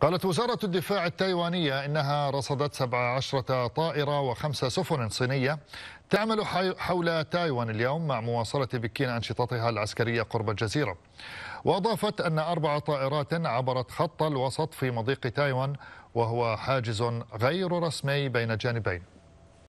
قالت وزارة الدفاع التايوانية إنها رصدت 17 طائرة وخمسة سفن صينية تعمل حول تايوان اليوم مع مواصلة بكين أنشطتها العسكرية قرب الجزيرة وأضافت أن أربع طائرات عبرت خط الوسط في مضيق تايوان وهو حاجز غير رسمي بين جانبين